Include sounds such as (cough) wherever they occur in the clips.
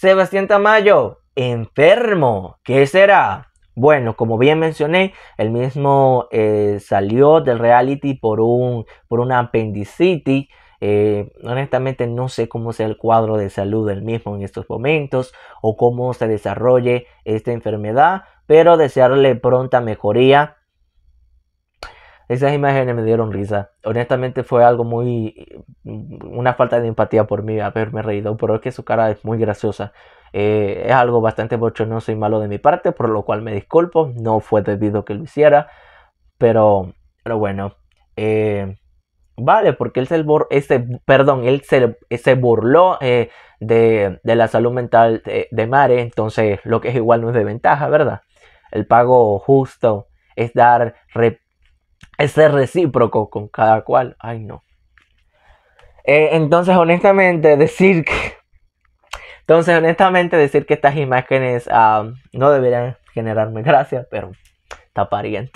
Sebastián Tamayo, enfermo. ¿Qué será? Bueno, como bien mencioné, el mismo eh, salió del reality por, un, por una apendicitis. Eh, honestamente no sé cómo sea el cuadro de salud del mismo en estos momentos o cómo se desarrolle esta enfermedad, pero desearle pronta mejoría. Esas imágenes me dieron risa. Honestamente fue algo muy, falta de empatía por mí haberme reído, pero es que su cara es muy graciosa. Eh, es algo bastante bochonoso y malo de mi parte, por lo cual me disculpo, no fue debido que lo hiciera, pero, bueno, eh, vale, porque él se, ese, perdón, él se, burló eh, de, de, la salud mental de, Mare, entonces lo que es igual no es de ventaja, ¿verdad? El pago justo es dar Ese ser recíproco con cada cual, ay no. Eh, entonces, honestamente, decir que... Entonces, honestamente, decir que estas imágenes ah, no deberían generarme (laughs) gracia, pero está pariendo.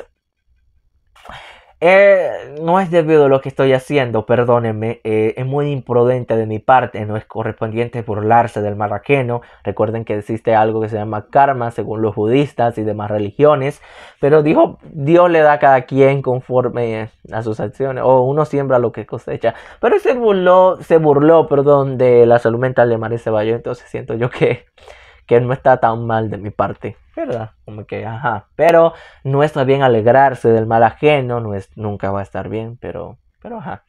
Eh, no es debido a lo que estoy haciendo, perdónenme, eh, es muy imprudente de mi parte, no es correspondiente burlarse del marraqueno. Recuerden que existe algo que se llama karma según los budistas y demás religiones, pero dijo, Dios le da a cada quien conforme a sus acciones, o uno siembra lo que cosecha. Pero se burló, se burló, perdón, de la salud mental de María Ceballos, entonces siento yo que, que no está tan mal de mi parte. ¿verdad? Como que, ajá. Pero no está bien alegrarse del mal ajeno, no es, nunca va a estar bien, pero, pero ajá.